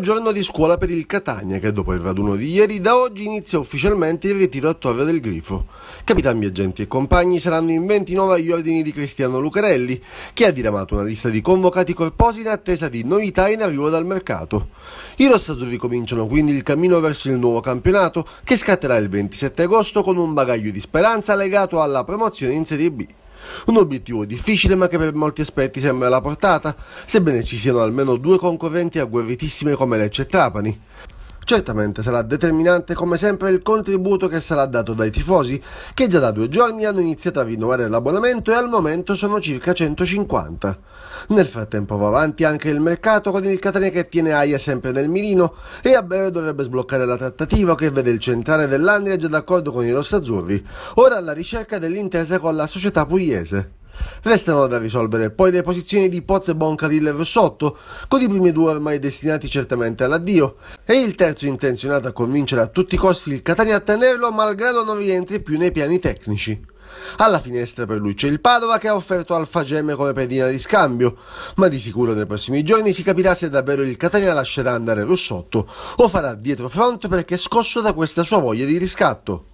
giorno di scuola per il Catania che dopo il raduno di ieri da oggi inizia ufficialmente il ritiro a Torre del Grifo. Capitani, agenti e compagni saranno in 29 agli ordini di Cristiano Lucarelli che ha diramato una lista di convocati corposi in attesa di novità in arrivo dal mercato. I rossazzurri cominciano quindi il cammino verso il nuovo campionato che scatterà il 27 agosto con un bagaglio di speranza legato alla promozione in Serie B. Un obiettivo difficile ma che per molti aspetti sembra alla portata, sebbene ci siano almeno due concorrenti agguerritissime come Lecce e Trapani. Certamente sarà determinante come sempre il contributo che sarà dato dai tifosi, che già da due giorni hanno iniziato a rinnovare l'abbonamento e al momento sono circa 150. Nel frattempo va avanti anche il mercato con il Catania che tiene Aia sempre nel mirino e a breve dovrebbe sbloccare la trattativa che vede il centrale dell'Andria già d'accordo con i rossazzurri, ora alla ricerca dell'intesa con la società pugliese restano da risolvere. Poi le posizioni di Pozzebon, Caril e Rossotto, con i primi due ormai destinati certamente all'addio, e il terzo intenzionato a convincere a tutti i costi il Catania a tenerlo, malgrado non rientri più nei piani tecnici. Alla finestra per lui c'è il Padova che ha offerto Alfa Gemme come pedina di scambio, ma di sicuro nei prossimi giorni si capirà se davvero il Catania lascerà andare Rossotto o farà dietro front perché è scosso da questa sua voglia di riscatto.